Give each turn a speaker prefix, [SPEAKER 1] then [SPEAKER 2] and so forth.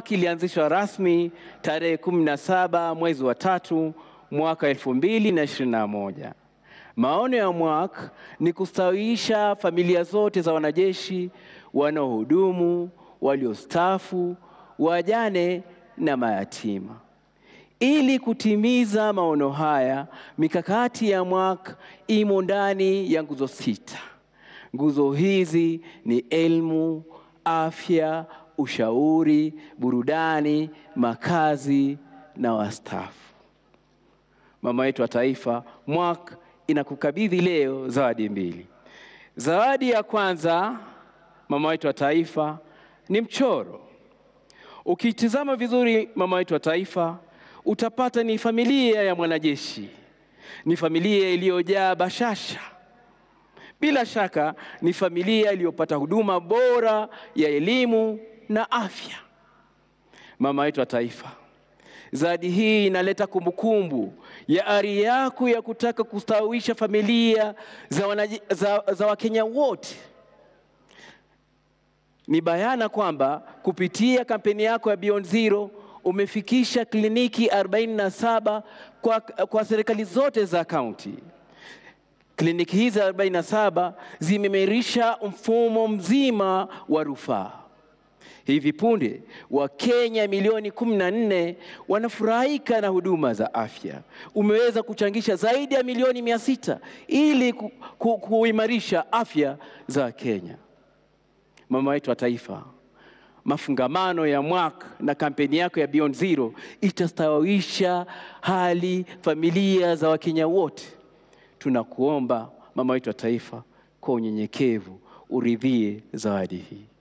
[SPEAKER 1] kilianzishwa rasmi tarehe 17 mwezi wa tatu mwaka 2021. Maono ya mwak ni kustawisha familia zote za wanajeshi wanaohudumu, waliostaafu, wajane na mayatima. Ili kutimiza maono haya, mikakati ya mwak imo ndani ya nguzo sita. Nguzo hizi ni elimu, afya ushauri, burudani, makazi na wastaafu. Mama yetu wa Taifa mwaka inakukabidhi leo zawadi mbili. Zawadi ya kwanza, mama wetu wa Taifa, ni mchoro. Ukitizama vizuri mama wetu wa Taifa utapata ni familia ya mwanajeshi, ni familia iliyojaa bashasha. Bila shaka ni familia iliyopata huduma bora ya elimu na afya, mama yetu wa taifa. Zawadi hii inaleta kumbukumbu ya ari yako ya kutaka kustawisha familia za, za, za Wakenya wote. Ni bayana kwamba kupitia kampeni yako ya Beyond Zero umefikisha kliniki 47 kwa, kwa serikali zote za kaunti. Kliniki hizi 47 zimemerisha mfumo mzima wa rufaa. Hivi punde Wakenya milioni kumi na nne wanafurahika na huduma za afya. Umeweza kuchangisha zaidi ya milioni mia sita ili ku, ku, kuimarisha afya za Kenya. Mama wetu wa taifa, mafungamano ya mwaka na kampeni yako ya Beyond Zero itastawisha hali familia za Wakenya wote. Tunakuomba mama wetu wa taifa, kwa unyenyekevu uridhie zawadi hii.